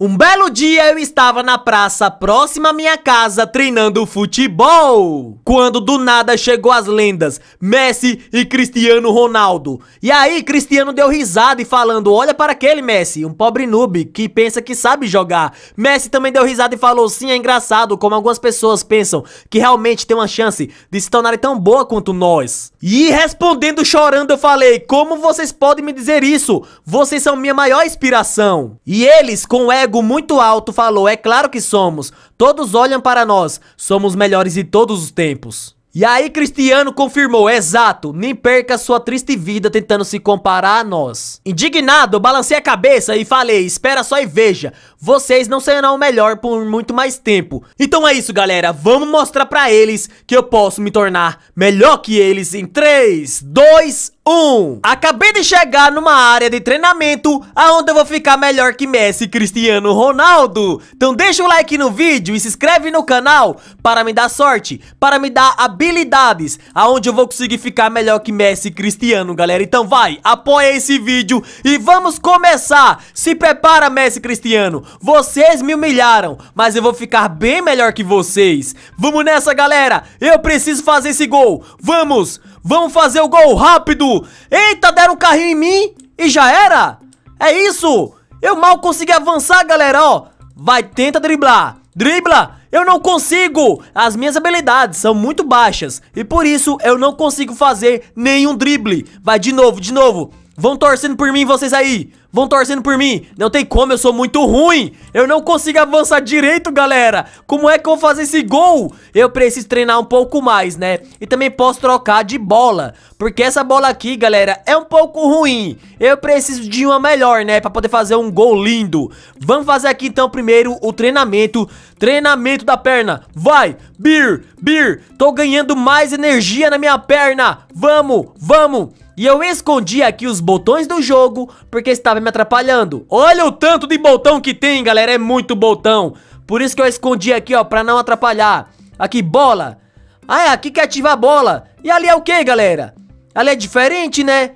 Um belo dia eu estava na praça próxima à minha casa treinando futebol. Quando do nada chegou as lendas Messi e Cristiano Ronaldo. E aí Cristiano deu risada e falando: "Olha para aquele Messi, um pobre noob que pensa que sabe jogar". Messi também deu risada e falou: "Sim, é engraçado como algumas pessoas pensam que realmente tem uma chance de se tornar tão boa quanto nós". E respondendo chorando eu falei: "Como vocês podem me dizer isso? Vocês são minha maior inspiração". E eles com ego ego muito alto falou: É claro que somos. Todos olham para nós. Somos melhores de todos os tempos. E aí Cristiano confirmou, exato, nem perca sua triste vida tentando se comparar a nós. Indignado, balancei a cabeça e falei, espera só e veja, vocês não serão o melhor por muito mais tempo. Então é isso, galera. Vamos mostrar pra eles que eu posso me tornar melhor que eles em 3, 2, 1. Acabei de chegar numa área de treinamento aonde eu vou ficar melhor que Messi e Cristiano Ronaldo. Então deixa o like no vídeo e se inscreve no canal para me dar sorte, para me dar habilidades, aonde eu vou conseguir ficar melhor que Messi e Cristiano, galera. Então vai, apoia esse vídeo e vamos começar. Se prepara, Messi e Cristiano. Vocês me humilharam, mas eu vou ficar bem melhor que vocês. Vamos nessa, galera. Eu preciso fazer esse gol. Vamos, vamos fazer o gol rápido. Eita, deram um carrinho em mim e já era. É isso. Eu mal consegui avançar, galera, ó. Vai, tenta driblar. Dribla. Eu não consigo! As minhas habilidades são muito baixas e por isso eu não consigo fazer nenhum drible. Vai de novo, de novo. Vão torcendo por mim vocês aí. Vão torcendo por mim. Não tem como, eu sou muito ruim. Eu não consigo avançar direito, galera. Como é que eu vou fazer esse gol? Eu preciso treinar um pouco mais, né? E também posso trocar de bola. Porque essa bola aqui, galera, é um pouco ruim. Eu preciso de uma melhor, né? Pra poder fazer um gol lindo. Vamos fazer aqui, então, primeiro o treinamento. Treinamento da perna. Vai, Bir, Bir. Tô ganhando mais energia na minha perna. Vamos, vamos. E eu escondi aqui os botões do jogo porque estava me atrapalhando. Olha o tanto de botão que tem, galera, é muito botão. Por isso que eu escondi aqui, ó, pra não atrapalhar. Aqui, bola. Ah, é aqui que ativa a bola. E ali é o que, galera? Ali é diferente, né?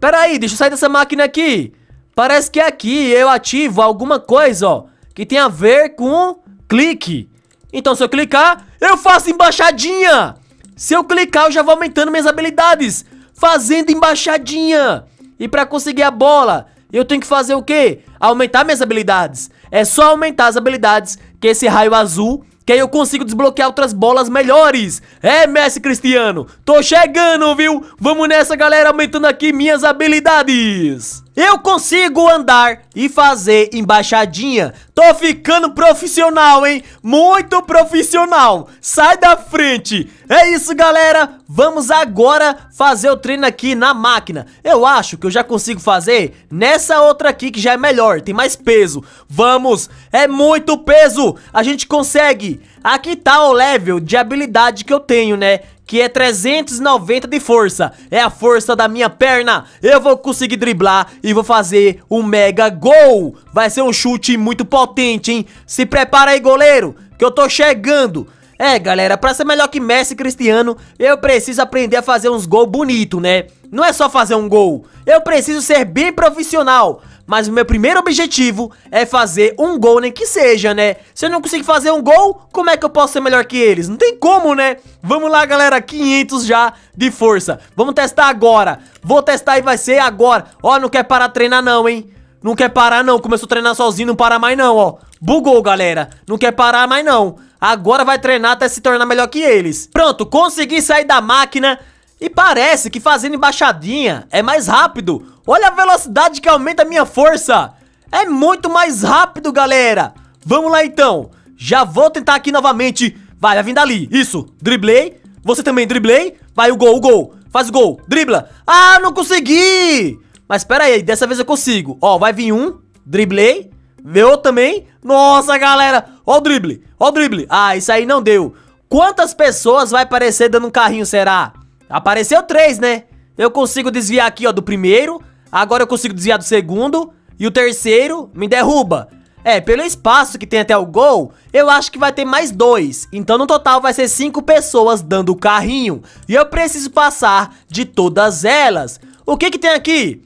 Pera aí, deixa eu sair dessa máquina aqui. Parece que é aqui eu ativo alguma coisa, ó, que tem a ver com clique. Então, se eu clicar, eu faço embaixadinha. Se eu clicar, eu já vou aumentando minhas habilidades fazendo embaixadinha. E para conseguir a bola, eu tenho que fazer o quê? Aumentar minhas habilidades. É só aumentar as habilidades que esse raio azul que aí eu consigo desbloquear outras bolas melhores. É, Messi Cristiano, tô chegando, viu? Vamos nessa, galera, aumentando aqui minhas habilidades. Eu consigo andar e fazer embaixadinha. Tô ficando profissional, hein? Muito profissional. Sai da frente. É isso, galera. Vamos agora fazer o treino aqui na máquina. Eu acho que eu já consigo fazer nessa outra aqui que já é melhor, tem mais peso. Vamos. É muito peso. A gente consegue. Aqui tá o level de habilidade que eu tenho, né? que é 390 de força. É a força da minha perna. Eu vou conseguir driblar e vou fazer um mega gol. Vai ser um chute muito potente, hein? Se prepara aí, goleiro, que eu tô chegando. É, galera, pra ser melhor que Messi e Cristiano, eu preciso aprender a fazer uns gols bonitos, né? Não é só fazer um gol. Eu preciso ser bem profissional. Mas o meu primeiro objetivo é fazer um gol, nem que seja, né? Se eu não conseguir fazer um gol, como é que eu posso ser melhor que eles? Não tem como, né? Vamos lá, galera, 500 já de força. Vamos testar agora. Vou testar e vai ser agora. Ó, não quer parar de treinar não, hein? Não quer parar não, começou a treinar sozinho, não para mais não, ó. Bugou, galera. Não quer parar mais não. Agora vai treinar até se tornar melhor que eles. Pronto, consegui sair da máquina. E parece que fazendo embaixadinha é mais rápido Olha a velocidade que aumenta a minha força. É muito mais rápido, galera. Vamos lá, então. Já vou tentar aqui novamente. Vai, vai vir dali. Isso, driblei. Você também driblei. Vai, o gol, o gol. Faz o gol, dribla. Ah, não consegui. Mas pera aí, dessa vez eu consigo. Ó, vai vir um, driblei. Meu também. Nossa, galera. Ó o drible, ó o drible. Ah, isso aí não deu. Quantas pessoas vai aparecer dando um carrinho, será? Apareceu três, né? Eu consigo desviar aqui, ó, do primeiro, Agora eu consigo desviar do segundo. E o terceiro me derruba. É, pelo espaço que tem até o gol, eu acho que vai ter mais dois. Então no total vai ser cinco pessoas dando o carrinho. E eu preciso passar de todas elas. O que que tem aqui?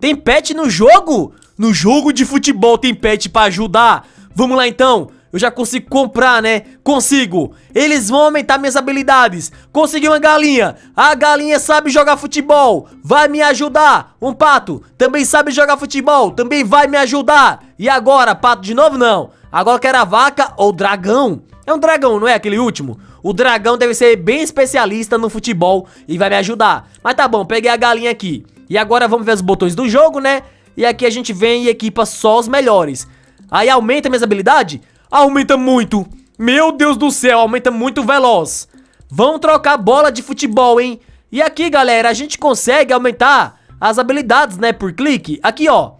Tem pet no jogo? No jogo de futebol tem pet pra ajudar. Vamos lá então. Eu já consigo comprar, né? Consigo. Eles vão aumentar minhas habilidades. Consegui uma galinha. A galinha sabe jogar futebol. Vai me ajudar. Um pato também sabe jogar futebol. Também vai me ajudar. E agora, pato de novo? Não. Agora quero a vaca ou dragão. É um dragão, não é aquele último? O dragão deve ser bem especialista no futebol e vai me ajudar. Mas tá bom, peguei a galinha aqui. E agora vamos ver os botões do jogo, né? E aqui a gente vem e equipa só os melhores. Aí aumenta minhas habilidades? Aumenta muito. Meu Deus do céu, aumenta muito veloz. Vão trocar bola de futebol, hein? E aqui, galera, a gente consegue aumentar as habilidades, né, por clique. Aqui, ó.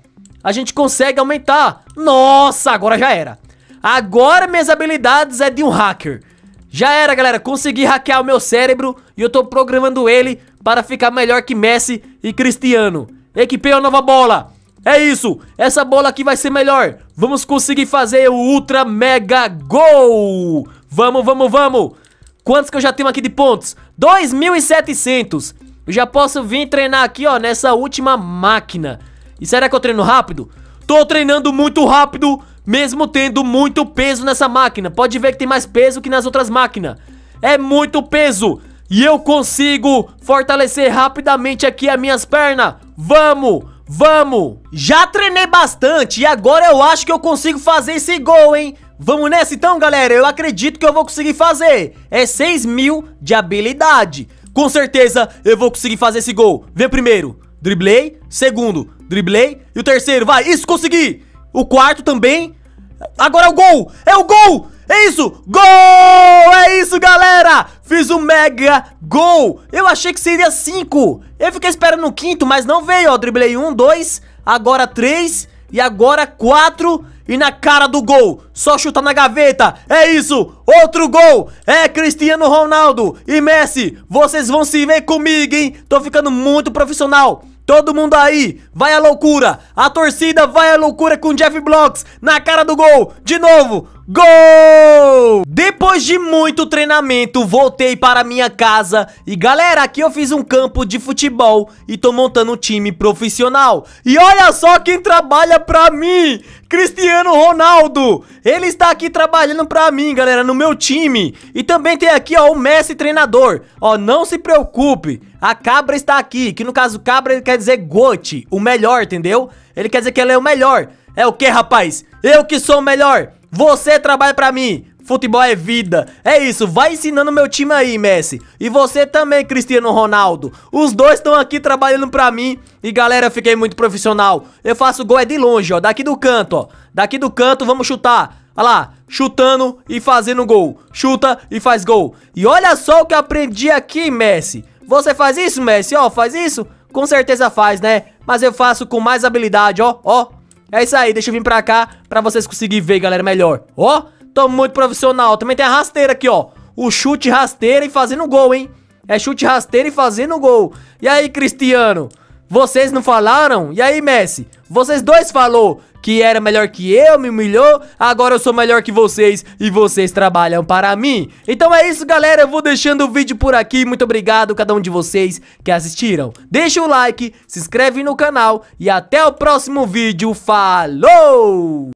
A gente consegue aumentar. Nossa, agora já era. Agora minhas habilidades é de um hacker. Já era, galera. Consegui hackear o meu cérebro e eu tô programando ele para ficar melhor que Messi e Cristiano. Equipei a nova bola. É isso, essa bola aqui vai ser melhor. Vamos conseguir fazer o Ultra Mega Gol. Vamos, vamos, vamos. Quantos que eu já tenho aqui de pontos? 2.700. Eu já posso vir treinar aqui, ó, nessa última máquina. E será que eu treino rápido? Tô treinando muito rápido, mesmo tendo muito peso nessa máquina. Pode ver que tem mais peso que nas outras máquinas. É muito peso. E eu consigo fortalecer rapidamente aqui as minhas pernas. Vamos! Vamos! Já treinei bastante e agora eu acho que eu consigo fazer esse gol, hein? Vamos nessa então, galera? Eu acredito que eu vou conseguir fazer. É 6 mil de habilidade. Com certeza eu vou conseguir fazer esse gol. Vem primeiro. Driblei. Segundo. Driblei. E o terceiro. Vai. Isso, consegui. O quarto também. Agora é o gol. É o gol. É isso! Gol! É isso, galera! Fiz um mega gol! Eu achei que seria 5. Eu fiquei esperando o quinto, mas não veio, ó. Driblei um, dois, agora três e agora quatro e na cara do gol, só chutar na gaveta, é isso, outro gol, é Cristiano Ronaldo e Messi, vocês vão se ver comigo, hein, tô ficando muito profissional. Todo mundo aí, vai à loucura, a torcida vai à loucura com Jeff Blocks, na cara do gol, de novo, Gol! Depois de muito treinamento, voltei para minha casa e galera, aqui eu fiz um campo de futebol e tô montando um time profissional. E olha só quem trabalha pra mim! Cristiano Ronaldo! Ele está aqui trabalhando pra mim, galera, no meu time. E também tem aqui, ó, o Messi treinador. Ó, não se preocupe, a Cabra está aqui, que no caso Cabra ele quer dizer Gote, o melhor, entendeu? Ele quer dizer que ele é o melhor. É o que, rapaz? Eu que sou o melhor! Você trabalha pra mim. Futebol é vida. É isso, vai ensinando meu time aí, Messi. E você também, Cristiano Ronaldo. Os dois estão aqui trabalhando pra mim. E galera, fiquei muito profissional. Eu faço gol é de longe, ó. Daqui do canto, ó. Daqui do canto, vamos chutar. Olha lá, chutando e fazendo gol. Chuta e faz gol. E olha só o que aprendi aqui, Messi. Você faz isso, Messi? Ó, faz isso? Com certeza faz, né? Mas eu faço com mais habilidade, ó, ó. É isso aí, deixa eu vir pra cá pra vocês conseguirem ver, galera, melhor. Ó, tô muito profissional. Também tem a rasteira aqui, ó. O chute rasteira e fazendo gol, hein? É chute rasteira e fazendo gol. E aí, Cristiano? Vocês não falaram? E aí, Messi? Vocês dois falou que era melhor que eu, me humilhou, agora eu sou melhor que vocês e vocês trabalham para mim. Então é isso, galera, eu vou deixando o vídeo por aqui. Muito obrigado a cada um de vocês que assistiram. Deixa o like, se inscreve no canal e até o próximo vídeo. Falou!